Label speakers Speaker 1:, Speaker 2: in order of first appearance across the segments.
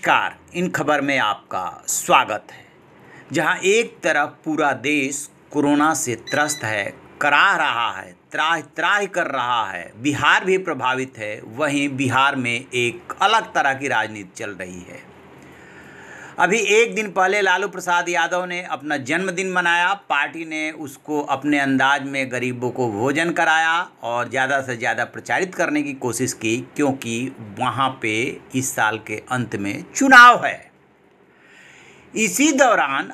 Speaker 1: नमस्कार इन खबर में आपका स्वागत है जहां एक तरफ पूरा देश कोरोना से त्रस्त है कराह रहा है त्राह त्राह कर रहा है बिहार भी प्रभावित है वहीं बिहार में एक अलग तरह की राजनीति चल रही है अभी एक दिन पहले लालू प्रसाद यादव ने अपना जन्मदिन मनाया पार्टी ने उसको अपने अंदाज में गरीबों को भोजन कराया और ज़्यादा से ज़्यादा प्रचारित करने की कोशिश की क्योंकि वहाँ पे इस साल के अंत में चुनाव है इसी दौरान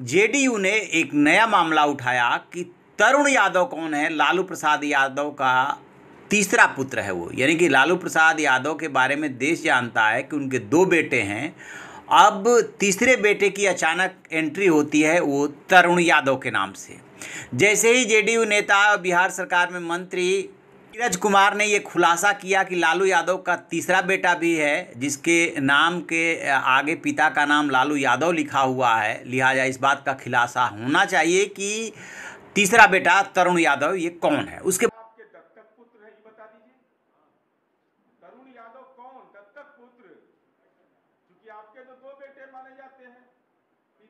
Speaker 1: जेडीयू ने एक नया मामला उठाया कि तरुण यादव कौन है लालू प्रसाद यादव का तीसरा पुत्र है वो यानी कि लालू प्रसाद यादव के बारे में देश जानता है कि उनके दो बेटे हैं अब तीसरे बेटे की अचानक एंट्री होती है वो तरुण यादव के नाम से जैसे ही जेडीयू नेता बिहार सरकार में मंत्री नीरज कुमार ने ये खुलासा किया कि लालू यादव का तीसरा बेटा भी है जिसके नाम के आगे पिता का नाम लालू यादव लिखा हुआ है लिहाजा इस बात का खुलासा होना चाहिए कि तीसरा बेटा तरुण यादव ये कौन है उसके बाद दत्तक पुत्र है ये बता दीजिए हाँ। तरुण यादव कौन दत्तक पुत्र कि आपके तो दो बेटे माने जाते हैं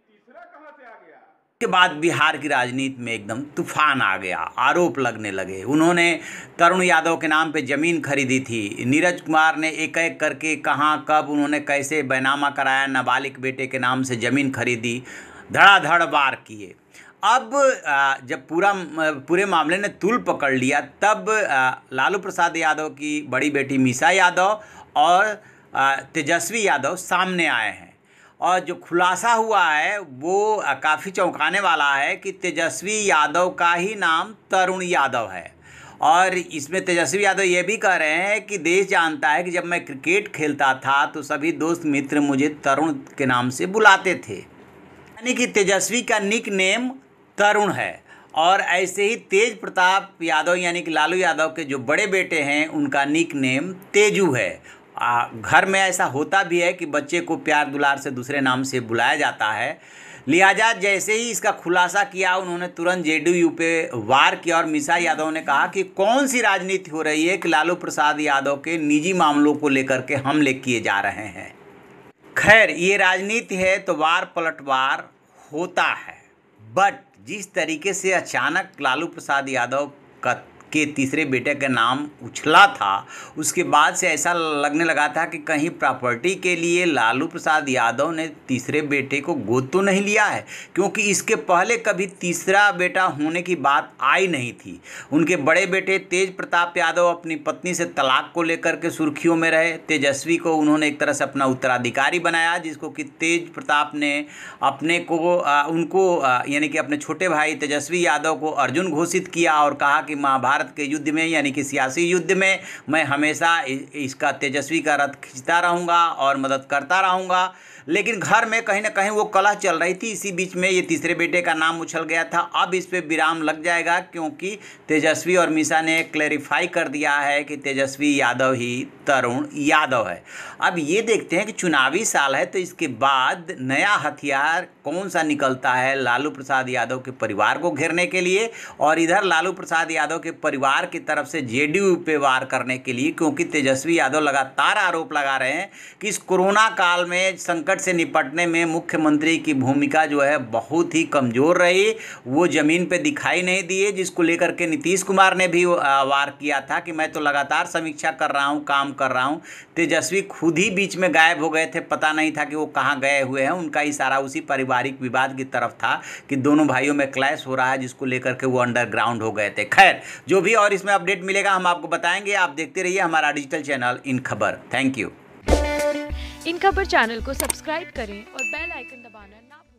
Speaker 1: तीसरा से आ गया के बाद बिहार की राजनीति में एकदम तूफान आ गया आरोप लगने लगे उन्होंने तरुण यादव के नाम पे ज़मीन खरीदी थी नीरज कुमार ने एक एक करके कहाँ कब उन्होंने कैसे बैनामा कराया नाबालिग बेटे के नाम से ज़मीन खरीदी धड़ाधड़ वार किए अब जब पूरा पूरे मामले ने तुल पकड़ लिया तब लालू प्रसाद यादव की बड़ी बेटी मीसा यादव और तेजस्वी यादव सामने आए हैं और जो खुलासा हुआ है वो काफ़ी चौंकाने वाला है कि तेजस्वी यादव का ही नाम तरुण यादव है और इसमें तेजस्वी यादव ये भी कह रहे हैं कि देश जानता है कि जब मैं क्रिकेट खेलता था तो सभी दोस्त मित्र मुझे तरुण के नाम से बुलाते थे यानी कि तेजस्वी का निक नेम तरुण है और ऐसे ही तेज प्रताप यादव यानी कि लालू यादव के जो बड़े बेटे हैं उनका निक नेम तेजू है आ, घर में ऐसा होता भी है कि बच्चे को प्यार दुलार से दूसरे नाम से बुलाया जाता है लिहाजा जैसे ही इसका खुलासा किया उन्होंने तुरंत जेडीयू पे वार किया और मिसा यादव ने कहा कि कौन सी राजनीति हो रही है कि लालू प्रसाद यादव के निजी मामलों को लेकर के हमले किए जा रहे हैं खैर ये राजनीति है तो वार पलटवार होता है बट जिस तरीके से अचानक लालू प्रसाद यादव का के तीसरे बेटे का नाम उछला था उसके बाद से ऐसा लगने लगा था कि कहीं प्रॉपर्टी के लिए लालू प्रसाद यादव ने तीसरे बेटे को गोद तो नहीं लिया है क्योंकि इसके पहले कभी तीसरा बेटा होने की बात आई नहीं थी उनके बड़े बेटे तेज प्रताप यादव अपनी पत्नी से तलाक को लेकर के सुर्खियों में रहे तेजस्वी को उन्होंने एक तरह से अपना उत्तराधिकारी बनाया जिसको कि तेज प्रताप ने अपने को आ, उनको यानी कि अपने छोटे भाई तेजस्वी यादव को अर्जुन घोषित किया और कहा कि महाभारत भारत के युद्ध में यानी कि सियासी युद्ध में मैं हमेशा इसका तेजस्वी का रथ खींचता रहूँगा और मदद करता रहूँगा लेकिन घर में कहीं ना कहीं वो कलह चल रही थी इसी बीच में ये तीसरे बेटे का नाम उछल गया था अब इस पर विराम लग जाएगा क्योंकि तेजस्वी और मिशा ने क्लेरिफाई कर दिया है कि तेजस्वी यादव ही तरुण यादव है अब ये देखते हैं कि चुनावी साल है तो इसके बाद नया हथियार कौन सा निकलता है लालू प्रसाद यादव के परिवार को घेरने के लिए और इधर लालू प्रसाद यादव के परिवार की तरफ से जेडीयू पे वार करने के लिए क्योंकि तेजस्वी यादव लगातार आरोप लगा रहे हैं कि इस कोरोना काल में संकट से निपटने में मुख्यमंत्री की भूमिका जो है बहुत ही कमज़ोर रही वो ज़मीन पर दिखाई नहीं दिए जिसको लेकर के नीतीश कुमार ने भी वार किया था कि मैं तो लगातार समीक्षा कर रहा हूँ काम कर रहा हूँ तेजस्वी खुद ही बीच में गायब हो गए थे पता नहीं था कि वो कहाँ गए हुए हैं उनका इशारा उसी पारिवारिक विवाद की तरफ था कि दोनों भाइयों में क्लैश हो रहा है जिसको लेकर के वो अंडरग्राउंड हो गए थे खैर जो जो भी और इसमें अपडेट मिलेगा हम आपको बताएंगे आप देखते रहिए हमारा डिजिटल चैनल इन खबर थैंक यू इन खबर चैनल को सब्सक्राइब करें और बेल आइकन दबाना ना